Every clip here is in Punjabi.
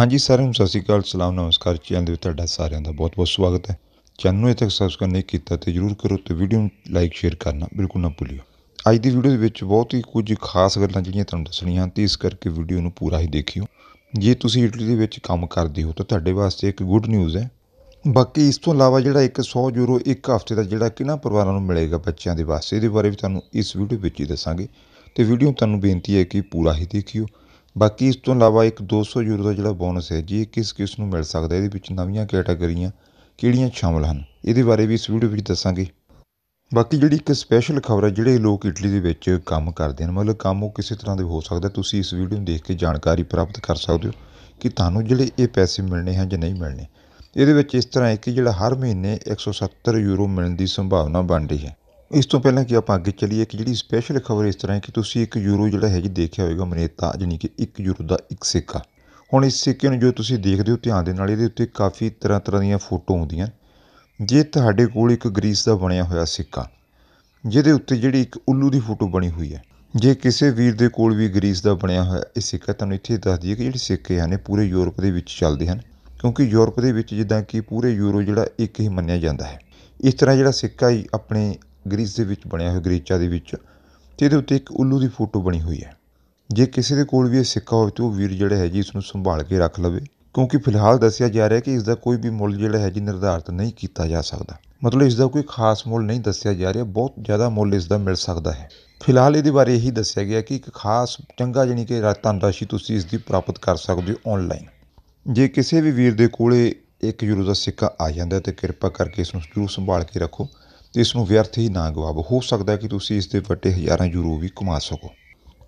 ਹਾਂਜੀ ਸਾਰਿਆਂ ਨੂੰ ਸਤਿ ਸ਼੍ਰੀ ਅਕਾਲ ਸਲਾਮ ਨਮਸਕਾਰ ਚੈਨਲ ਦੇ ਤੁਹਾਡਾ ਸਾਰਿਆਂ ਦਾ ਬਹੁਤ ਬਹੁਤ ਸਵਾਗਤ ਹੈ ਚੈਨਲ ਨੂੰ ਇਹ ਤੱਕ ਸਬਸਕ੍ਰਾਈਬ ਨਹੀਂ ਕੀਤਾ ਤੇ ਜਰੂਰ ਕਰੋ ਤੇ ਵੀਡੀਓ ਨੂੰ ਲਾਈਕ ਸ਼ੇਅਰ ਕਰਨਾ ਬਿਲਕੁਲ ਨਾ ਭੁੱਲਿਓ ਅੱਜ ਦੀ ਵੀਡੀਓ ਦੇ ਵਿੱਚ ਬਹੁਤ ਹੀ ਕੁਝ ਖਾਸ ਗੱਲਾਂ ਜਿਹੜੀਆਂ ਤੁਹਾਨੂੰ ਦੱਸਣੀਆਂ ਤੇ ਇਸ ਕਰਕੇ ਵੀਡੀਓ ਨੂੰ ਪੂਰਾ ਹੀ ਦੇਖਿਓ ਜੇ ਤੁਸੀਂ ਇਟਲੀ ਦੇ ਵਿੱਚ ਕੰਮ ਕਰਦੇ ਹੋ ਤਾਂ ਤੁਹਾਡੇ ਵਾਸਤੇ ਇੱਕ ਗੁੱਡ ਨਿਊਜ਼ ਹੈ ਬਾਕੀ ਇਸ ਤੋਂ ਇਲਾਵਾ ਜਿਹੜਾ 100 ਯੂਰੋ ਇੱਕ ਹਫ਼ਤੇ ਦਾ ਜਿਹੜਾ ਕਿਹਨਾਂ ਪਰਿਵਾਰਾਂ ਨੂੰ ਮਿਲੇਗਾ ਬੱਚਿਆਂ ਦੇ ਵਾਸਤੇ ਇਹਦੇ ਬਾਰੇ ਵੀ ਤੁਹਾਨੂੰ ਇਸ ਵੀਡੀਓ ਵਿੱਚ ਹੀ ਦੱਸਾਂਗੇ ਤੇ ਵੀਡੀਓ ਤੁਹਾਨੂੰ ਬੇਨਤੀ ਹੈ ਕਿ ਪੂਰਾ ਹੀ ਦੇਖਿਓ ਬਾਕੀ ਇਸ ਤੋਂ ਇਲਾਵਾ ਇੱਕ 200 ਯੂਰੋ ਦਾ ਜਿਹੜਾ ਬੋਨਸ ਹੈ ਜੀ ਕਿਸ ਕਿਸ ਨੂੰ ਮਿਲ ਸਕਦਾ ਇਹਦੇ ਵਿੱਚ ਨਵੀਆਂ ਕੈਟਾਗਰੀਆਂ ਕਿਹੜੀਆਂ ਸ਼ਾਮਲ ਹਨ ਇਹਦੇ ਬਾਰੇ ਵੀ ਇਸ ਵੀਡੀਓ ਵਿੱਚ ਦੱਸਾਂਗੇ ਬਾਕੀ ਜਿਹੜੀ ਇੱਕ ਸਪੈਸ਼ਲ ਖਬਰ ਹੈ ਜਿਹੜੇ ਲੋਕ ਇਟਲੀ ਦੇ ਵਿੱਚ ਕੰਮ ਕਰਦੇ ਹਨ ਮਤਲਬ ਕੰਮ ਉਹ ਕਿਸੇ ਤਰ੍ਹਾਂ ਦੇ ਹੋ ਸਕਦਾ ਤੁਸੀਂ ਇਸ ਵੀਡੀਓ ਨੂੰ ਦੇਖ ਕੇ ਜਾਣਕਾਰੀ ਪ੍ਰਾਪਤ ਕਰ ਸਕਦੇ ਹੋ ਕਿ ਤੁਹਾਨੂੰ ਜਿਹੜੇ ਇਹ ਪੈਸੇ ਮਿਲਣੇ ਹਨ ਜਾਂ ਨਹੀਂ ਮਿਲਣੇ ਇਹਦੇ ਵਿੱਚ ਇਸ ਤਰ੍ਹਾਂ ਹੈ ਕਿ ਜਿਹੜਾ ਹਰ ਮਹੀਨੇ 170 ਯੂਰੋ ਮਿਲਣ ਦੀ ਸੰਭਾਵਨਾ ਬਣ ਰਹੀ ਹੈ ਇਸ ਤੋਂ ਪਹਿਲਾਂ ਕਿ ਆਪਾਂ ਅੱਗੇ ਚੱਲੀਏ ਕਿ ਜਿਹੜੀ ਸਪੈਸ਼ਲ ਖਬਰ ਇਸ ਤਰ੍ਹਾਂ ਹੈ ਕਿ ਤੁਸੀਂ ਇੱਕ ਯੂਰੋ ਜਿਹੜਾ ਹੈ ਜੀ ਦੇਖਿਆ ਹੋਵੇਗਾ ਮਨੇਤਾ ਜਾਨੀ ਕਿ ਇੱਕ ਯੂਰੋ ਦਾ ਇੱਕ ਸਿੱਕਾ ਹੁਣ ਇਸ ਸਿੱਕੇ ਨੂੰ ਜੋ ਤੁਸੀਂ ਦੇਖਦੇ ਹੋ ਧਿਆਨ ਦੇ ਨਾਲ ਇਹਦੇ ਉੱਤੇ ਕਾਫੀ ਤਰ੍ਹਾਂ ਤਰ੍ਹਾਂ ਦੀਆਂ ਫੋਟੋ ਆਉਂਦੀਆਂ ਜੇ ਤੁਹਾਡੇ ਕੋਲ ਇੱਕ ਗ੍ਰੀਸ ਦਾ ਬਣਿਆ ਹੋਇਆ ਸਿੱਕਾ ਜਿਹਦੇ ਉੱਤੇ ਜਿਹੜੀ ਇੱਕ ਉੱਲੂ ਦੀ ਫੋਟੋ ਬਣੀ ਹੋਈ ਹੈ ਜੇ ਕਿਸੇ ਵੀਰ ਦੇ ਕੋਲ ਵੀ ਗ੍ਰੀਸ ਦਾ ਬਣਿਆ ਹੋਇਆ ਇਹ ਸਿੱਕਾ ਤੁਹਾਨੂੰ ਇੱਥੇ ਦੱਸ ਦਈਏ ਕਿ ਜਿਹੜੇ ਸਿੱਕੇ ਹਨ ਇਹ ਪੂਰੇ ਯੂਰਪ ਦੇ ਵਿੱਚ ਚੱਲਦੇ ਹਨ ਕਿਉਂਕਿ ਯੂਰਪ ਦੇ ਵਿੱਚ ਜਿੱਦਾਂ ਕਿ ਪੂਰੇ ਯੂਰੋ ਜਿਹੜਾ ਇੱਕ ਹੀ ਮੰਨਿਆ ਜਾਂਦਾ ਹੈ ਇਸ ਤਰ੍ਹਾਂ ਜਿਹੜਾ ਸਿੱਕਾ ਹੀ ਆਪਣੇ ਗ੍ਰੀਸ ਦੇ ਵਿੱਚ ਬਣਿਆ ਹੋਇਆ ਗ੍ਰੀਚਾ ਦੇ ਵਿੱਚ ਤੇ ਇਹਦੇ ਉੱਤੇ ਇੱਕ ਉੱਲੂ ਦੀ ਫੋਟੋ ਬਣੀ ਹੋਈ ਹੈ ਜੇ ਕਿਸੇ ਦੇ ਕੋਲ ਵੀ ਇਹ ਸਿੱਕਾ ਹੋਵੇ ਤਾਂ ਉਹ ਵੀਰ ਜਿਹੜਾ ਹੈ ਜੀ ਇਸ ਨੂੰ ਸੰਭਾਲ ਕੇ ਰੱਖ ਲਵੇ ਕਿਉਂਕਿ ਫਿਲਹਾਲ ਦੱਸਿਆ ਜਾ ਰਿਹਾ ਕਿ ਇਸ ਦਾ ਕੋਈ ਵੀ ਮੁੱਲ ਜਿਹੜਾ ਹੈ ਜੀ ਨਿਰਧਾਰਤ ਨਹੀਂ ਕੀਤਾ ਜਾ ਸਕਦਾ ਮਤਲਬ ਇਸ ਦਾ ਕੋਈ ਖਾਸ ਮੁੱਲ ਨਹੀਂ ਦੱਸਿਆ ਜਾ ਰਿਹਾ ਬਹੁਤ ਜ਼ਿਆਦਾ ਮੁੱਲ ਇਸ ਦਾ ਮਿਲ ਸਕਦਾ ਹੈ ਫਿਲਹਾਲ ਇਹਦੇ ਬਾਰੇ ਇਹੀ ਦੱਸਿਆ ਗਿਆ ਕਿ ਇੱਕ ਖਾਸ ਚੰਗਾ ਜਾਨੀ ਕਿ ਰਾਸ਼ੀ ਤੁਸੀਂ ਇਸ ਦੀ ਪ੍ਰਾਪਤ ਕਰ ਸਕਦੇ ਹੋ ਆਨਲਾਈਨ ਜੇ ਕਿਸੇ ਵੀ ਵੀਰ ਦੇ ਕੋਲੇ 1 ਯੂਰੋ ਦਾ ਸਿੱਕਾ ਆ ਜਾਂਦਾ ਹੈ ਕਿਰਪਾ ਕਰਕੇ ਇਸ ਨੂੰ ਜ਼ਰੂਰ ਸੰਭਾਲ ਕੇ ਰੱਖੋ ਤੇ ਇਸ ਨੂੰ ਵਿਅਰਥ ਹੀ ਨਾ ਗਵਾਓ ਹੋ ਸਕਦਾ ਹੈ ਕਿ ਤੁਸੀਂ ਇਸ ਦੇ ਵੱਟੇ ਹਜ਼ਾਰਾਂ ਯੂਰੋ ਵੀ ਕਮਾ ਸਕੋ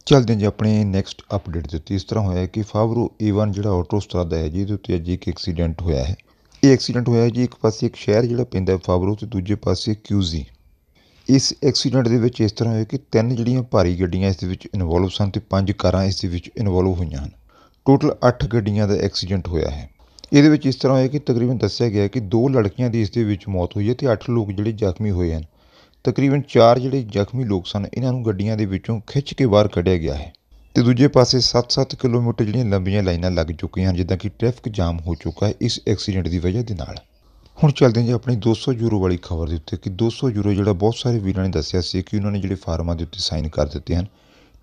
ਚਲਦੇ ਜੀ ਆਪਣੇ ਨੈਕਸਟ ਅਪਡੇਟ ਦੇ ਉੱਤੇ ਇਸ ਤਰ੍ਹਾਂ ਹੋਇਆ ਕਿ ਫਾਵਰੋ ਈਵਨ ਜਿਹੜਾ ਆਟੋਸਟਰਾਦਾ ਹੈ ਜਿਹਦੇ ਉੱਤੇ ਅੱਜ ਇੱਕ ਐਕਸੀਡੈਂਟ ਹੋਇਆ ਹੈ ਇਹ ਐਕਸੀਡੈਂਟ ਹੋਇਆ ਜੀ ਇੱਕ ਪਾਸੇ ਇੱਕ ਸ਼ਹਿਰ ਜਿਹੜਾ ਪੈਂਦਾ ਫਾਵਰੋ ਤੇ ਦੂਜੇ ਪਾਸੇ ਕਿਊਜ਼ੀ ਇਸ ਐਕਸੀਡੈਂਟ ਦੇ ਵਿੱਚ ਇਸ ਤਰ੍ਹਾਂ ਹੋਇਆ ਕਿ ਤਿੰਨ ਜਿਹੜੀਆਂ ਭਾਰੀ ਗੱਡੀਆਂ ਇਸ ਦੇ ਵਿੱਚ ਇਨਵੋਲਵ ਸਨ ਤੇ ਪੰਜ ਕਾਰਾਂ ਇਸ ਦੇ ਵਿੱਚ ਇਨਵੋਲਵ ਹੋਈਆਂ ਹਨ ਟੋਟਲ 8 ਗੱਡੀਆਂ ਦਾ ਐਕਸੀਡੈਂਟ ਹੋਇਆ ਹੈ ਇਹਦੇ ਵਿੱਚ ਇਸ ਤਰ੍ਹਾਂ ਹੋਇਆ ਕਿ ਤਕਰੀਬਨ ਦੱਸਿਆ ਗਿਆ ਕਿ ਦੋ ਲੜਕੀਆਂ ਦੀ ਇਸ ਦੇ ਵਿੱਚ ਮੌਤ ਹੋਈ ਹੈ ਤੇ ਅੱਠ ਲੋਕ ਜਿਹੜੇ ਜ਼ਖਮੀ ਹੋਏ ਹਨ ਤਕਰੀਬਨ ਚਾਰ ਜਿਹੜੇ ਜ਼ਖਮੀ ਲੋਕ ਸਨ ਇਹਨਾਂ ਨੂੰ ਗੱਡੀਆਂ ਦੇ ਵਿੱਚੋਂ ਖਿੱਚ ਕੇ ਬਾਹਰ ਕੱਢਿਆ ਗਿਆ ਹੈ ਤੇ ਦੂਜੇ ਪਾਸੇ 7-7 ਕਿਲੋਮੀਟਰ ਜਿਹੜੀਆਂ ਲੰਬੀਆਂ ਲਾਈਨਾਂ ਲੱਗ ਚੁੱਕੀਆਂ ਹਨ ਜਿੱਦਾਂ ਕਿ ਟ੍ਰੈਫਿਕ ਜਾਮ ਹੋ ਚੁੱਕਾ ਹੈ ਇਸ ਐਕਸੀਡੈਂਟ ਦੀ ਵਜ੍ਹਾ ਦੇ ਨਾਲ ਹੁਣ ਚੱਲਦੇ ਹਾਂ ਜੀ ਆਪਣੀ 200 ਯੂਰੋ ਵਾਲੀ ਖਬਰ ਦੇ ਉੱਤੇ ਕਿ 200 ਯੂਰੋ ਜਿਹੜਾ ਬਹੁਤ ਸਾਰੇ ਵੀਰਾਂ ਨੇ ਦੱਸਿਆ ਸੀ ਕਿ ਉਹਨਾਂ ਨੇ ਜਿਹੜੇ ਫਾਰਮਾਂ ਦੇ ਉੱਤੇ ਸਾਈਨ ਕਰ ਦਿੱਤੇ ਹਨ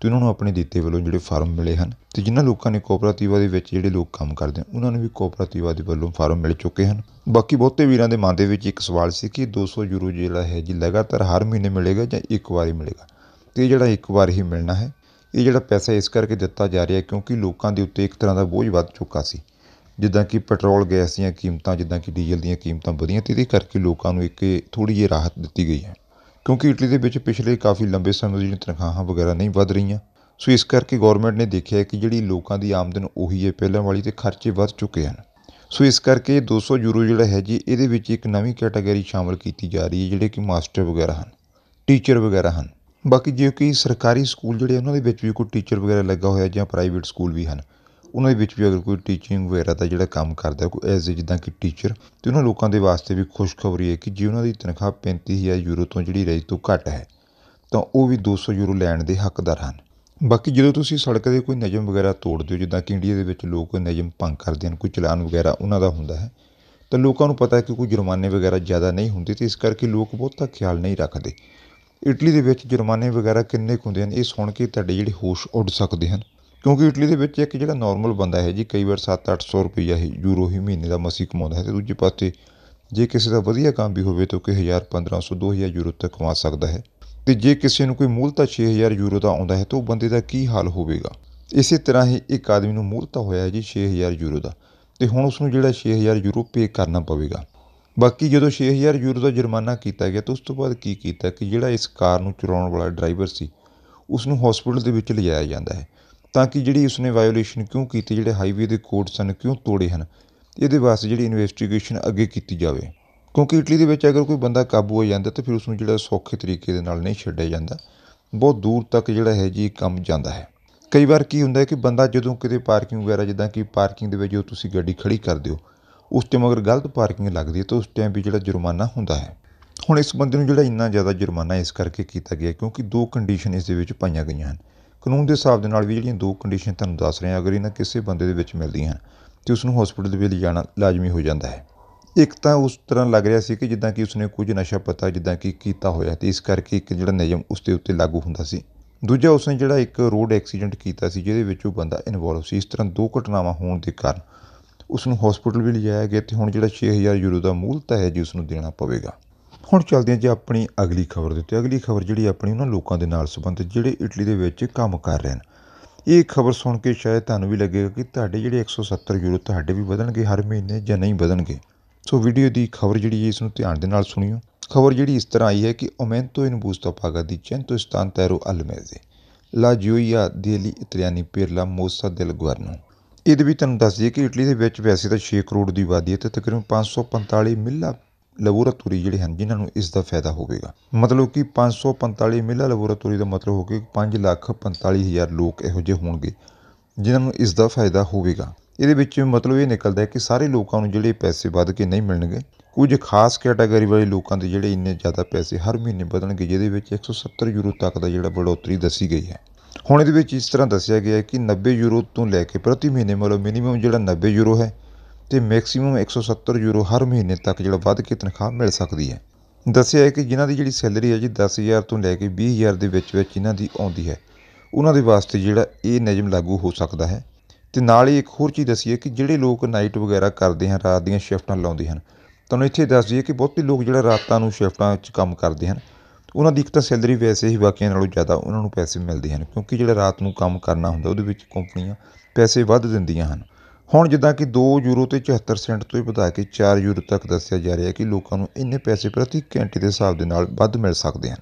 ਅਤੇ ਉਹਨਾਂ ਨੂੰ ਆਪਣੇ ਦਿੱਤੇ ਵੱਲੋਂ ਜਿਹੜੇ ਫਾਰਮ ਮਿਲੇ ਹਨ ਅਤੇ ਜਿਨ੍ਹਾਂ ਲੋਕਾਂ ਨੇ ਕੋਪਰਾਤੀਵਾ ਦੇ ਵਿੱਚ ਜਿਹੜੇ ਲੋਕ ਕੰਮ ਕਰਦੇ ਹਨ ਉਹਨਾਂ ਨੂੰ ਵੀ ਕੋਪਰਾਤੀਵਾ ਦੇ ਵੱਲੋਂ ਫਾਰਮ ਮਿਲ ਚੁੱਕੇ ਹਨ ਬਾਕੀ ਬਹੁਤੇ ਵੀਰਾਂ ਦੇ ਮਨ ਦੇ ਵਿੱਚ ਇੱਕ ਸਵਾਲ ਸੀ ਕਿ 200 ਯੂਰੋ ਜਿਹੜਾ ਹੈ ਜੀ ਲਗਾਤਾਰ ਹਰ ਮਹੀਨੇ ਮਿਲੇਗਾ ਜਾਂ ਇੱਕ ਵਾਰੀ ਮਿਲੇਗਾ ਤੇ ਜਿਹੜਾ ਇੱਕ ਵਾਰ ਹੀ ਮਿਲਣਾ ਹੈ ਇਹ ਜਿਹੜਾ ਪੈਸਾ ਇਸ ਕਰਕੇ ਦਿੱਤਾ ਜਾ ਰਿਹਾ ਕਿਉਂਕਿ ਲੋਕਾਂ ਦੇ ਉੱਤੇ ਇੱਕ ਤਰ੍ਹਾਂ ਦਾ ਬੋਝ ਵੱਧ ਚੁੱਕਾ ਸੀ ਜਿੱਦਾਂ ਕਿ ਪੈਟਰੋਲ ਗੈਸ ਦੀਆਂ ਕੀਮਤਾਂ ਜਿੱਦਾਂ ਕਿ ਡੀਜ਼ਲ ਦੀਆਂ ਕੀਮਤਾਂ ਵਧੀਆਂ ਤੇ ਇਹਦੇ ਕਰਕੇ ਲੋਕਾਂ ਨੂੰ ਇੱਕ ਥੋੜੀ ਜਿਹੀ ਰਾਹਤ ਦਿੱਤੀ ਗਈ ਹੈ ਕਿਉਂਕਿ ਇਟਲੀ ਦੇ ਵਿੱਚ ਪਿਛਲੇ ਕਾਫੀ ਲੰਬੇ ਸਮੇਂ ਤੋਂ ਜਿਹੜੀਆਂ ਤਨਖਾਹਾਂ ਵਗੈਰਾ ਨਹੀਂ ਵਧ ਰਹੀਆਂ ਸੋ ਇਸ ਕਰਕੇ ਗਵਰਨਮੈਂਟ ਨੇ ਦੇਖਿਆ ਕਿ ਜਿਹੜੀ ਲੋਕਾਂ ਦੀ ਆਮਦਨ ਉਹੀ ਹੈ ਪਹਿਲਾਂ ਵਾਲੀ ਤੇ ਖਰਚੇ ਵੱਧ ਚੁੱਕੇ ਹਨ ਸੋ ਇਸ ਕਰਕੇ 200 ਯੂਰੋ ਜਿਹੜਾ ਹੈ ਜੀ ਇਹਦੇ ਵਿੱਚ ਇੱਕ ਨਵੀਂ ਕੈਟਾਗਰੀ ਸ਼ਾਮਲ ਕੀਤੀ ਜਾ ਰਹੀ ਹੈ ਜਿਹੜੇ ਕਿ ਮਾਸਟਰ ਵਗੈਰਾ ਹਨ ਟੀਚਰ ਵਗੈਰਾ ਹਨ ਬਾਕੀ ਜੇ ਕਿ ਸਰਕਾਰੀ ਸਕੂਲ ਜਿਹੜੇ ਉਹਨਾਂ ਦੇ ਵਿੱਚ ਵੀ ਕੋਈ ਟੀਚਰ ਵਗੈਰਾ ਲੱਗਾ ਹੋਇਆ ਜਾਂ ਪ੍ਰਾਈਵੇਟ ਸਕੂਲ ਵੀ ਹਨ ਉਹਨਾਂ ਦੇ ਵਿੱਚ ਵੀ ਅਗਰ ਕੋਈ ਟੀਚਿੰਗ ਵਗੈਰਾ ਦਾ ਜਿਹੜਾ ਕੰਮ ਕਰਦਾ ਕੋਈ ਐਜ਼ ਏ ਜਿੱਦਾਂ ਕਿ ਟੀਚਰ ਅਤੇ ਉਹਨਾਂ ਲੋਕਾਂ ਦੇ ਵਾਸਤੇ ਵੀ ਖੁਸ਼ਖਬਰੀ ਹੈ ਕਿ ਜੇ ਉਹਨਾਂ ਦੀ ਤਨਖਾਹ ਪੈਂਤੀ ਹਜ਼ਾਰ ਯੂਰੋ ਤੋਂ ਜਿਹੜੀ ਰਹੀ ਤੋਂ ਘੱਟ ਹੈ ਤਾਂ ਉਹ ਵੀ 200 ਯੂਰੋ ਲੈਣ ਦੇ ਹੱਕਦਾਰ ਹਨ ਬਾਕੀ ਜਦੋਂ ਤੁਸੀਂ ਸੜਕ ਦੇ ਕੋਈ ਨਿਯਮ ਵਗੈਰਾ ਤੋੜਦੇ ਹੋ ਜਿੱਦਾਂ ਕਿ ਇੰਡੀਆ ਦੇ ਵਿੱਚ ਲੋਕ ਨਿਯਮ ਭੰਗ ਕਰਦੇ ਹਨ ਕੋਈ ਚਲਾਨ ਵਗੈਰਾ ਉਹਨਾਂ ਦਾ ਹੁੰਦਾ ਹੈ ਤਾਂ ਲੋਕਾਂ ਨੂੰ ਪਤਾ ਹੈ ਕਿ ਕੋਈ ਜੁਰਮਾਨੇ ਵਗੈਰਾ ਜ਼ਿਆਦਾ ਨਹੀਂ ਹੁੰਦੇ ਤੇ ਇਸ ਕਰਕੇ ਲੋਕ ਬਹੁਤਾ ਖਿਆਲ ਨਹੀਂ ਰੱਖਦੇ ਇਟਲੀ ਦੇ ਵਿੱਚ ਜੁਰਮਾਨੇ ਵਗੈਰਾ ਕਿੰਨੇ ਹੁੰਦੇ ਹਨ ਇਹ ਸੁਣ ਕੇ ਤੁਹਾਡੇ ਜਿਹੜੇ ਹੋਸ਼ ਉੱਡ ਸਕਦੇ ਹਨ ਕਿਉਂਕਿ ਇਟਲੀ ਦੇ ਵਿੱਚ ਇੱਕ ਜਿਹੜਾ ਨਾਰਮਲ ਬੰਦਾ ਹੈ ਜੀ ਕਈ ਵਾਰ 7-800 ਰੁਪਈਆ ਹੀ ਯੂਰੋ ਹੀ ਮਹੀਨੇ ਦਾ ਮਸੀ ਕਮਾਉਂਦਾ ਹੈ ਤੇ ਦੂਜੇ ਪਾਸੇ ਜੇ ਕਿਸੇ ਦਾ ਵਧੀਆ ਕੰਮ ਵੀ ਹੋਵੇ ਤਾਂ ਕਿ 1500 2000 ਯੂਰੋ ਤੱਕ ਕਮਾ ਸਕਦਾ ਹੈ ਤੇ ਜੇ ਕਿਸੇ ਨੂੰ ਕੋਈ ਮੂਲਤਾ 6000 ਯੂਰੋ ਦਾ ਆਉਂਦਾ ਹੈ ਤਾਂ ਉਹ ਬੰਦੇ ਦਾ ਕੀ ਹਾਲ ਹੋਵੇਗਾ ਇਸੇ ਤਰ੍ਹਾਂ ਹੀ ਇੱਕ ਆਦਮੀ ਨੂੰ ਮੂਲਤਾ ਹੋਇਆ ਜੀ 6000 ਯੂਰੋ ਦਾ ਤੇ ਹੁਣ ਉਸ ਨੂੰ ਜਿਹੜਾ 6000 ਯੂਰੋ ਪੇ ਕਰਨਾ ਪਵੇਗਾ ਬਾਕੀ ਜਦੋਂ 6000 ਯੂਰੋ ਦਾ ਜੁਰਮਾਨਾ ਕੀਤਾ ਗਿਆ ਤਾਂ ਉਸ ਤੋਂ ਬਾਅਦ ਕੀ ਕੀਤਾ ਕਿ ਜਿਹੜਾ ਇਸ ਕਾਰ ਨੂੰ ਚਲਾਉਣ ਵਾਲਾ ਡਰਾਈਵਰ ਸੀ ਉਸ ਨੂੰ ਹਸਪੀਟਲ ਦੇ ਵਿੱਚ ਲਿਜਾਇਆ ਜਾਂਦਾ ਹੈ ਤਾਂ ਕਿ ਜਿਹੜੀ ਉਸਨੇ ਵਾਇਓਲੇਸ਼ਨ ਕਿਉਂ ਕੀਤੀ ਜਿਹੜੇ ਹਾਈਵੇ ਦੇ ਕੋਡ ਸਨ ਕਿਉਂ ਤੋੜੇ ਹਨ ਇਹਦੇ ਵਾਸਤੇ ਜਿਹੜੀ ਇਨਵੈਸਟੀਗੇਸ਼ਨ ਅੱਗੇ ਕੀਤੀ ਜਾਵੇ ਕਿਉਂਕਿ ਇਟਲੀ ਦੇ ਵਿੱਚ ਅਗਰ ਕੋਈ ਬੰਦਾ ਕਾਬੂ ਹੋ ਜਾਂਦਾ ਤਾਂ ਫਿਰ ਉਸ ਨੂੰ ਜਿਹੜਾ ਸੌਖੇ ਤਰੀਕੇ ਦੇ ਨਾਲ ਨਹੀਂ ਛੱਡਿਆ ਜਾਂਦਾ ਬਹੁਤ ਦੂਰ ਤੱਕ ਜਿਹੜਾ ਹੈ ਜੀ ਕੰਮ ਜਾਂਦਾ ਹੈ ਕਈ ਵਾਰ ਕੀ ਹੁੰਦਾ ਹੈ ਕਿ ਬੰਦਾ ਜਦੋਂ ਕਿਤੇ ਪਾਰਕਿੰਗ ਵਗੈਰਾ ਜਿੱਦਾਂ ਕਿ ਪਾਰਕਿੰਗ ਦੇ ਵਿੱਚ ਜੋ ਤੁਸੀਂ ਗੱਡੀ ਖੜੀ ਕਰਦੇ ਹੋ ਉਸ ਤੇ ਮਗਰ ਗਲਤ ਪਾਰਕਿੰਗ ਲੱਗਦੀ ਹੈ ਤਾਂ ਉਸ ਟਾਈਮ ਵੀ ਜਿਹੜਾ ਜੁਰਮਾਨਾ ਹੁੰਦਾ ਹੈ ਹੁਣ ਇਸ ਬੰਦੇ ਨੂੰ ਜਿਹੜਾ ਇੰਨਾ ਜ਼ਿਆਦਾ ਜੁਰਮਾਨਾ ਇਸ ਕਰਕੇ ਕੀਤਾ ਗਿਆ ਕਿਉਂਕਿ ਦੋ ਕੰਡੀਸ਼ਨ ਇਸ ਦੇ ਵਿੱਚ ਪਾਈਆਂ ਗਈਆਂ ਹਨ ਕਾਨੂੰਨ ਦੇ ਹਿਸਾਬ ਦੇ ਨਾਲ ਵੀ ਜਿਹੜੀਆਂ ਦੋ ਕੰਡੀਸ਼ਨ ਤੁਹਾਨੂੰ ਦੱਸ ਰਿਹਾ ਅਗਰ ਇਹਨਾਂ ਕਿਸੇ ਬੰਦੇ ਦੇ ਵਿੱਚ ਮਿਲਦੀਆਂ ਤੇ ਉਸ ਨੂੰ ਹਸਪੀਟਲ ਦੇ ਵਿੱਚ ਜਾਣਾ ਲਾਜ਼ਮੀ ਹੋ ਜਾਂਦਾ ਹੈ ਇੱਕ ਤਾਂ ਉਸ ਤਰ੍ਹਾਂ ਲੱਗ ਰਿਹਾ ਸੀ ਕਿ ਜਿੱਦਾਂ ਕਿ ਉਸਨੇ ਕੁਝ ਨਸ਼ਾ ਪਤਾ ਜਿੱਦਾਂ ਕਿ ਕੀਤਾ ਹੋਇਆ ਤੇ ਇਸ ਕਰਕੇ ਇੱਕ ਜਿਹੜਾ ਨਿਯਮ ਉਸ ਦੇ ਉੱਤੇ ਲਾਗੂ ਹੁੰਦਾ ਸੀ ਦੂਜਾ ਉਸਨੇ ਜਿਹੜਾ ਇੱਕ ਰੋਡ ਐਕਸੀਡੈਂਟ ਕੀਤਾ ਸੀ ਜਿਹਦੇ ਵਿੱਚ ਉਹ ਬੰਦਾ ਇਨਵੋਲਵ ਸੀ ਇਸ ਤਰ੍ਹਾਂ ਦੋ ਘਟਨਾਵਾਂ ਹੋਣ ਦੇ ਕਾਰਨ ਉਸ ਨੂੰ ਹਸਪੀਟਲ ਵੀ ਲਿਜਾਇਆ ਗਿਆ ਤੇ ਹੁਣ ਜਿਹੜਾ 6000 ਯੂਰੋ ਦਾ ਤਾਂ ਹੈ ਜੀ ਉਸ ਨੂੰ ਦੇਣਾ ਪਵੇਗਾ ਹੁਣ ਚੱਲਦੇ ਹਾਂ ਜੀ ਆਪਣੀ ਅਗਲੀ ਖਬਰ ਦੇ ਉੱਤੇ ਅਗਲੀ ਖਬਰ ਜਿਹੜੀ ਆਪਣੀ ਉਹਨਾਂ ਲੋਕਾਂ ਦੇ ਨਾਲ ਸੰਬੰਧਿਤ ਜਿਹੜੇ ਇਟਲੀ ਦੇ ਵਿੱਚ ਕੰਮ ਕਰ ਰਹੇ ਹਨ ਇਹ ਖਬਰ ਸੁਣ ਕੇ ਸ਼ਾਇਦ ਤੁਹਾਨੂੰ ਵੀ ਲੱਗੇਗਾ ਕਿ ਤੁਹਾਡੇ ਜਿਹੜੇ 170 ਯੂਰੋ ਤੁਹਾਡੇ ਵੀ ਵਧਣਗੇ ਹਰ ਮਹੀਨੇ ਜਾਂ ਨਹੀਂ ਵਧਣਗੇ ਸੋ ਵੀਡੀਓ ਦੀ ਖਬਰ ਜਿਹੜੀ ਇਸ ਨੂੰ ਧਿਆਨ ਦੇ ਨਾਲ ਸੁਣਿਓ ਖਬਰ ਜਿਹੜੀ ਇਸ ਤਰ੍ਹਾਂ ਆਈ ਹੈ ਕਿ ਓਮੈਂਟੋ ਇਨ ਬੂਸਟੋ ਪਾਗਾ ਦੀ ਚੈਂਟੋ ਸਤਾਨ ਤੈਰੋ ਅਲਮੇਜ਼ੇ ਲਾ ਜੋਇਆ ਦੇਲੀ ਇਤਰੀਆਨੀ ਪੇਰਲਾ ਮੋਸਾ ਦਿਲ ਗਵਰਨੋ ਇਹਦੇ ਵੀ ਤੁਹਾਨੂੰ ਦੱਸ ਦਈਏ ਕਿ ਇਟਲੀ ਦੇ ਵਿੱਚ ਵੈਸੇ ਤਾਂ 6 ਕਰੋੜ ਦੀ ਆਬਾਦੀ ਹੈ ਤੇ ਤਕਰੀਬਨ 545 ਮਿਲਾ ਲੈਬੋਰੇਟਰੀ ਜਿਹੜੇ ਹਨ ਜਿਨ੍ਹਾਂ ਨੂੰ ਇਸ ਦਾ ਫਾਇਦਾ ਹੋਵੇਗਾ ਮਤਲਬ ਕਿ 545 ਮਿਲਾ ਲੈਬੋਰੇਟਰੀ ਦਾ ਮਤਲਬ ਹੋ ਗਿਆ 5 ਲੱਖ 45 ਹਜ਼ਾਰ ਲੋਕ ਇਹੋ ਜਿਹੇ ਹੋਣਗੇ ਜਿਨ੍ਹਾਂ ਨੂੰ ਇਸ ਦਾ ਫਾਇਦਾ ਹੋਵੇਗਾ ਇਹਦੇ ਵਿੱਚ ਮਤਲਬ ਇਹ ਨਿਕਲਦਾ ਹੈ ਕਿ ਸਾਰੇ ਲੋਕਾਂ ਨੂੰ ਜਿਹੜੇ ਪੈਸੇ ਵੱਧ ਕੇ ਨਹੀਂ ਮਿਲਣਗੇ ਕੁਝ ਖਾਸ ਕੈਟਾਗਰੀ ਵਾਲੇ ਲੋਕਾਂ ਦੇ ਜਿਹੜੇ ਇੰਨੇ ਜ਼ਿਆਦਾ ਪੈਸੇ ਹਰ ਮਹੀਨੇ ਵਧਣਗੇ ਜਿਹਦੇ ਵਿੱਚ 170 ਯੂਰੋ ਤੱਕ ਦਾ ਜਿਹੜਾ ਬੜੋਤਰੀ ਦੱਸੀ ਗਈ ਹੈ ਹੁਣ ਇਹਦੇ ਵਿੱਚ ਇਸ ਤਰ੍ਹਾਂ ਦੱਸਿਆ ਗਿਆ ਹੈ ਕਿ 90 ਯੂਰੋ ਤੋਂ ਲੈ ਕੇ ਪ੍ਰਤੀ ਮਹੀਨੇ ਮਤਲਬ ਮਿਨੀਮਮ ਜਿਹੜਾ 90 ਯੂਰੋ ਹੈ ਤੇ ਮੈਕਸਿਮਮ 170 ਯੂਰੋ ਹਰ ਮਹੀਨੇ ਤੱਕ ਜਿਹੜਾ ਵੱਧ ਕੇ ਤਨਖਾਹ ਮਿਲ ਸਕਦੀ ਹੈ ਦੱਸਿਆ ਹੈ ਕਿ ਜਿਨ੍ਹਾਂ ਦੀ ਜਿਹੜੀ ਸੈਲਰੀ ਹੈ ਜੀ 10000 ਤੋਂ ਲੈ ਕੇ 20000 ਦੇ ਵਿੱਚ ਵਿੱਚ ਇਹਨਾਂ ਦੀ ਆਉਂਦੀ ਹੈ ਉਹਨਾਂ ਦੇ ਵਾਸਤੇ ਜਿਹੜਾ ਇਹ ਨਿਯਮ ਲਾਗੂ ਹੋ ਸਕਦਾ ਹੈ ਤੇ ਨਾਲ ਹੀ ਇੱਕ ਹੋਰ ਚੀਜ਼ ਦੱਸੀਏ ਕਿ ਜਿਹੜੇ ਲੋਕ ਨਾਈਟ ਵਗੈਰਾ ਕਰਦੇ ਹਨ ਰਾਤ ਦੀਆਂ ਸ਼ਿਫਟਾਂ ਲਾਉਂਦੇ ਹਨ ਤੁਹਾਨੂੰ ਇੱਥੇ ਦੱਸ ਦਈਏ ਕਿ ਬਹੁਤੇ ਲੋਕ ਜਿਹੜਾ ਰਾਤਾਂ ਨੂੰ ਸ਼ਿਫਟਾਂ 'ਚ ਕੰਮ ਕਰਦੇ ਹਨ ਉਹਨਾਂ ਦੀ ਇੱਕ ਤਾਂ ਸੈਲਰੀ ਵੈਸੇ ਹੀ ਬਾਕੀਆਂ ਨਾਲੋਂ ਜ਼ਿਆਦਾ ਉਹਨਾਂ ਨੂੰ ਪੈਸੇ ਮਿਲਦੇ ਹਨ ਕਿਉਂਕਿ ਜਿਹੜਾ ਰਾਤ ਨੂੰ ਕੰਮ ਕਰਨਾ ਹੁੰਦਾ ਉਹਦੇ ਵਿੱਚ ਕੰਪਨੀਆਂ ਪੈਸੇ ਵੱਧ ਦਿੰਦੀਆਂ ਹਨ ਹੁਣ ਜਿੱਦਾਂ ਕਿ 2 ਯੂਰੋ ਤੇ 74 ਸੈਂਟ ਤੋਂ ਹੀ ਵਧਾ ਕੇ 4 ਯੂਰੋ ਤੱਕ ਦੱਸਿਆ ਜਾ ਰਿਹਾ ਹੈ ਕਿ ਲੋਕਾਂ ਨੂੰ ਇੰਨੇ ਪੈਸੇ ਪ੍ਰਤੀ ਘੰਟੇ ਦੇ ਹਿਸਾਬ ਦੇ ਨਾਲ ਵੱਧ ਮਿਲ ਸਕਦੇ ਹਨ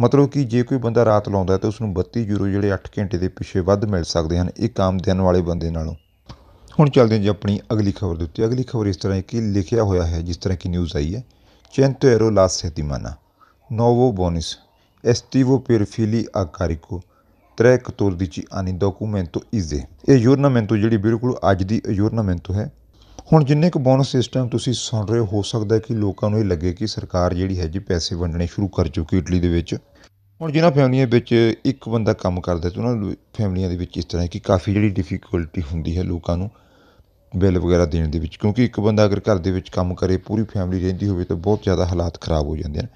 ਮਤਲਬ ਕਿ ਜੇ ਕੋਈ ਬੰਦਾ ਰਾਤ ਲਾਉਂਦਾ ਹੈ ਤਾਂ ਉਸ ਨੂੰ 32 ਯੂਰੋ ਜਿਹੜੇ 8 ਘੰਟੇ ਦੇ ਪਿੱਛੇ ਵੱਧ ਮਿਲ ਸਕਦੇ ਹਨ ਇੱਕ ਆਮ ਦਿਨ ਵਾਲੇ ਬੰਦੇ ਨਾਲੋਂ ਹੁਣ ਚੱਲਦੇ ਹਾਂ ਜੀ ਆਪਣੀ ਅਗਲੀ ਖਬਰ ਦੇ ਉੱਤੇ ਅਗਲੀ ਖਬਰ ਇਸ ਤਰ੍ਹਾਂ ਹੈ ਕਿ ਲਿਖਿਆ ਹੋਇਆ ਹੈ ਜਿਸ ਤਰ੍ਹਾਂ ਕਿ ਨਿਊਜ਼ ਆਈ ਹੈ ਚੈਂਤੇਰੋ ਲਾਸ ਸੇਤੀਮਾਨਾ ਨੋਵੋ ਬੋਨਿਸ ਐਸਟੀਵੋ ਪਰਫੀਲੀ ਆਕਾਰਿਕੋ त्रै कतोरदीची आणि डॉक्युमेंटो ਇਜ਼ੇ ਇਹ ਯੂਰਨਾਮੈਂਟੋ ਜਿਹੜੀ ਬਿਲਕੁਲ ਅੱਜ ਦੀ ਯੂਰਨਾਮੈਂਟੋ ਹੈ ਹੁਣ ਜਿੰਨੇ ਕੋ ਬੋਨਸ ਸਿਸਟਮ ਤੁਸੀਂ ਸੁਣ ਰਹੇ ਹੋ ਸਕਦਾ ਕਿ ਲੋਕਾਂ ਨੂੰ ਇਹ ਲੱਗੇ ਕਿ ਸਰਕਾਰ ਜਿਹੜੀ ਹੈ ਜੀ ਪੈਸੇ ਵੰਡਣੇ ਸ਼ੁਰੂ ਕਰ ਚੁੱਕੀ ਇਟਲੀ ਦੇ ਵਿੱਚ ਹੁਣ ਜਿਨ੍ਹਾਂ ਫੈਮਲੀਆਂ ਵਿੱਚ ਇੱਕ ਬੰਦਾ ਕੰਮ ਕਰਦਾ ਤੇ ਉਹਨਾਂ ਫੈਮਲੀਆਂ ਦੇ ਵਿੱਚ ਇਸ ਤਰ੍ਹਾਂ ਕਿ ਕਾਫੀ ਜਿਹੜੀ ਡਿਫਿਕਲਟੀ ਹੁੰਦੀ ਹੈ ਲੋਕਾਂ ਨੂੰ ਬਿੱਲ ਵਗੈਰਾ ਦੇਣ ਦੇ ਵਿੱਚ ਕਿਉਂਕਿ ਇੱਕ ਬੰਦਾ ਅਗਰ ਘਰ ਦੇ ਵਿੱਚ ਕੰਮ ਕਰੇ ਪੂਰੀ ਫੈਮਲੀ ਰਹਿੰਦੀ ਹੋਵੇ ਤਾਂ ਬਹੁਤ ਜ਼ਿਆਦਾ ਹਾਲਾਤ ਖਰਾਬ ਹੋ ਜਾਂਦੇ ਹਨ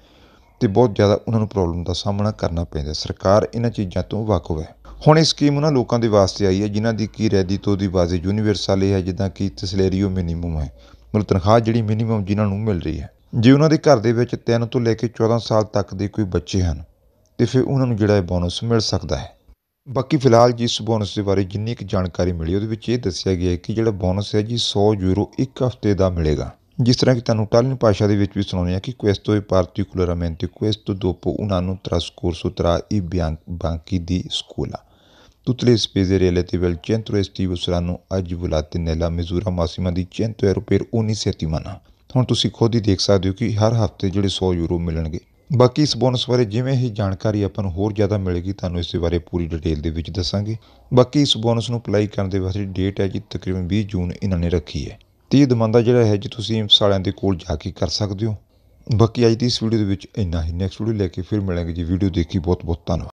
ਤੇ ਬਹੁਤ ਜ਼ਿਆਦਾ ਉਹਨਾਂ ਨੂੰ ਪ੍ਰੋਬਲਮ ਦਾ ਸਾਹਮਣਾ ਕਰਨਾ ਪੈਂਦਾ ਸਰਕਾਰ ਇਹਨਾਂ ਚੀਜ਼ਾਂ ਤੋਂ ਵਾਕਫ ਹੈ ਹੁਣ ਇਹ ਸਕੀਮ ਉਹਨਾਂ ਲੋਕਾਂ ਦੇ ਵਾਸਤੇ ਆਈ ਹੈ ਜਿਨ੍ਹਾਂ ਦੀ ਕੀ ਰੈਦੀ ਤੋਂ ਦੀ ਬਾਜ਼ੇ ਯੂਨੀਵਰਸਲ ਹੈ ਜਿੱਦਾਂ ਕਿ ਤਸਲੇਰੀਓ ਮਿਨੀਮਮ ਹੈ ਮਤਲਬ ਤਨਖਾਹ ਜਿਹੜੀ ਮਿਨੀਮਮ ਜਿਨ੍ਹਾਂ ਨੂੰ ਮਿਲ ਰਹੀ ਹੈ ਜੇ ਉਹਨਾਂ ਦੇ ਘਰ ਦੇ ਵਿੱਚ 3 ਤੋਂ ਲੈ ਕੇ 14 ਸਾਲ ਤੱਕ ਦੇ ਕੋਈ ਬੱਚੇ ਹਨ ਤੇ ਫਿਰ ਉਹਨਾਂ ਨੂੰ ਜਿਹੜਾ ਇਹ ਬੋਨਸ ਮਿਲ ਸਕਦਾ ਹੈ ਬਾਕੀ ਫਿਲਹਾਲ ਜਿਸ ਬੋਨਸ ਦੇ ਬਾਰੇ ਜਿੰਨੀ ਕੁ ਜਾਣਕਾਰੀ ਮਿਲੀ ਉਹਦੇ ਵਿੱਚ ਇਹ ਦੱਸਿਆ ਗਿਆ ਹੈ ਕਿ ਜਿਹੜਾ ਬੋਨਸ ਹੈ ਜੀ 100 ਯੂਰੋ ਇੱਕ ਹਫ਼ਤੇ ਦਾ ਮਿਲੇਗਾ ਜਿਸ ਤਰ੍ਹਾਂ ਕਿ ਤੁਹਾਨੂੰ ਟਾਲਨ ਭਾਸ਼ਾ ਦੇ ਵਿੱਚ ਵੀ ਸੁਣਾਉਂਦੇ ਆ ਕਿ ਕੁਐਸਟੋ ਇ ਪਾਰਟਿਕੂਲਰਮੈਂਟੇ ਕੁਐਸਟੋ ਦੋਪੋ ਉਹਨਾਂ ਨੂੰ ਇ tra ਬਾਂਕੀ ਦੀ ਸਕੂਲਾ ਤੁਤਲੇ tutte le spese ਚੈਂਟਰੋ ਐਸਟੀ centro ਨੂੰ ਅੱਜ ਬੁਲਾਤੇ ਨੇਲਾ ਮਿਜ਼ੂਰਾ ਮਾਸੀਮਾ ਦੀ ਚੈਂਟੋ ਰੁਪੇਰ 19 ਸੈਤੀ ਮਨਾ ਹੁਣ ਤੁਸੀਂ ਖੁਦ ਹੀ ਦੇਖ ਸਕਦੇ ਹੋ ਕਿ ਹਰ ਹਫਤੇ ਜਿਹੜੇ 100 ਯੂਰੋ ਮਿਲਣਗੇ ਬਾਕੀ ਇਸ ਬੋਨਸ ਬਾਰੇ ਜਿਵੇਂ ਹੀ ਜਾਣਕਾਰੀ ਆਪਾਂ ਨੂੰ ਹੋਰ ਜ਼ਿਆਦਾ ਮਿਲੇਗੀ ਤੁਹਾਨੂੰ ਇਸ ਦੇ ਬਾਰੇ ਪੂਰੀ ਡਿਟੇਲ ਦੇ ਵਿੱਚ ਦੱਸਾਂਗੇ ਬਾਕੀ ਇਸ ਬੋਨਸ ਨੂੰ ਅਪਲਾਈ ਕਰਨ ਦੇ ਵਾਸਤੇ ਡੇਟ ਹੈ ਜੀ ਤਕਰੀਬਨ 20 ਜੂਨ ਇਹਨਾਂ ਨੇ ਰੱਖੀ ਹੈ ਅਤੇ ਇਹ ਦਮਾਂਦਾ ਜਿਹੜਾ ਹੈ ਜੀ ਤੁਸੀਂ ਸਾਲਿਆਂ ਵਾਲਿਆਂ ਦੇ ਕੋਲ ਜਾ ਕੇ ਕਰ ਸਕਦੇ ਹੋ ਬਾਕੀ ਅੱਜ ਦੀ ਇਸ ਵੀਡੀਓ ਦੇ ਵਿੱਚ ਇੰਨਾ ਹੀ ਨੈਕਸਟ ਵੀਡੀਓ ਲੈ ਕੇ ਫਿਰ ਮਿਲਾਂਗੇ ਜੀ ਵੀਡੀਓ ਦੇਖੀ ਬਹੁਤ ਬਹੁਤ ਧੰਨਵਾਦ